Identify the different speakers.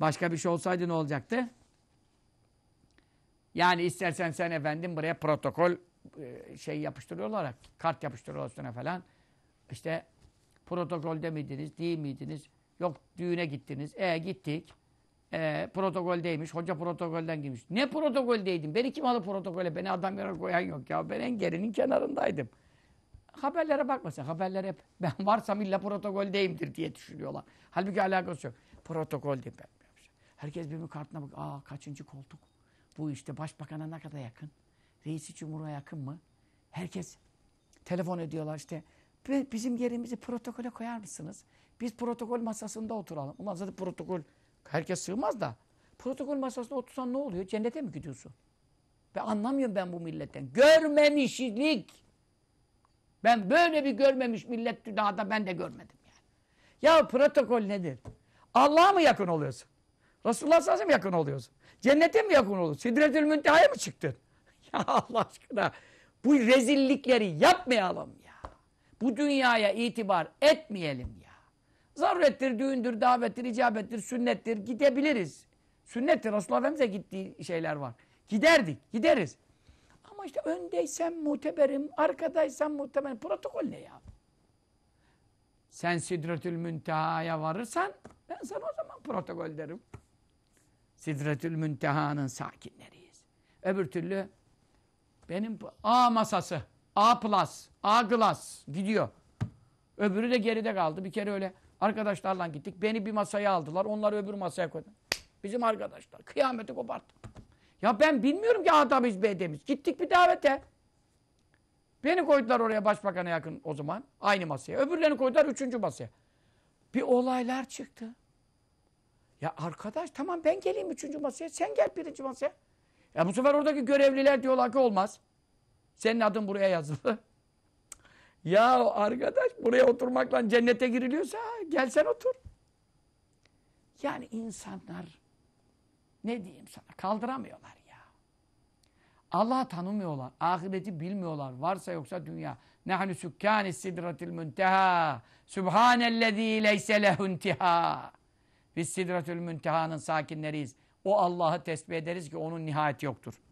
Speaker 1: Başka bir şey olsaydı ne olacaktı? Yani istersen sen efendim buraya protokol e, şey yapıştırıyorlar, kart yapıştırıyorlar üstüne falan. İşte protokolde miydiniz, değil miydiniz? Yok düğüne gittiniz. E gittik. E, protokoldeymiş. Hoca protokolden girmiş. Ne protokoldeydim? Beni kim alıp protokole? Beni adam yere koyan yok ya. Ben en gerinin kenarındaydım. Haberlere bakmasın Haberler hep ben varsam illa protokoldeyimdir diye düşünüyorlar. Halbuki alakası yok. Protokoldeyim ben. Herkes birbirinin kartına bak. Aa kaçıncı koltuk? Bu işte başbakana ne kadar yakın? Reisi Cumhur'a yakın mı? Herkes telefon ediyorlar işte. Bizim yerimizi protokole koyar mısınız? Biz protokol masasında oturalım. Ulan zaten protokol herkes sığmaz da. Protokol masasında otursan ne oluyor? Cennete mi gidiyorsun? Ve anlamıyorum ben bu milletten. Görmemişlik. Ben böyle bir görmemiş millet daha da ben de görmedim yani. Ya protokol nedir? Allah'a mı yakın oluyorsun? Resulullah sallallahu aleyhi yakın oluyorsun? Cennete mi yakın oluyorsun? Sidretül müntehaya mı çıktın? ya Allah aşkına bu rezillikleri yapmayalım ya. Bu dünyaya itibar etmeyelim ya. Zarrettir, düğündür, davettir, icabettir, sünnettir. Gidebiliriz. Sünnettir. Resulullah Efendimiz'e gittiği şeyler var. Giderdik, gideriz. Ama işte öndeysen muteberim, arkadaysan muteberim. Protokol ne ya? Sen sidretül müntehaya varırsan ben sana o zaman protokol derim. Sidretül Münteha'nın sakinleriyiz. Öbür türlü benim A masası, A plus, A glass gidiyor. Öbürü de geride kaldı. Bir kere öyle arkadaşlarla gittik. Beni bir masaya aldılar. Onları öbür masaya koydu. Bizim arkadaşlar. Kıyameti koparttı. Ya ben bilmiyorum ki A demiş, B demiş. Gittik bir davete. Beni koydular oraya başbakana yakın o zaman. Aynı masaya. Öbürlerini koydular üçüncü masaya. Bir olaylar çıktı. Ya arkadaş tamam ben geleyim üçüncü masaya. Sen gel birinci masaya. Ya bu sefer oradaki görevliler diyorlar ki olmaz. Senin adın buraya yazılı. ya arkadaş buraya oturmakla cennete giriliyorsa gelsen otur. Yani insanlar ne diyeyim sana kaldıramıyorlar ya. Allah'ı tanımıyorlar. Ahireti bilmiyorlar. Varsa yoksa dünya. Nehnu sükkâni sidratil münteha. Sübhanellezî leyse lehuntiha. Biz Sidretül Münteha'nın sakinleriyiz. O Allah'ı tesbih ederiz ki onun nihayet yoktur.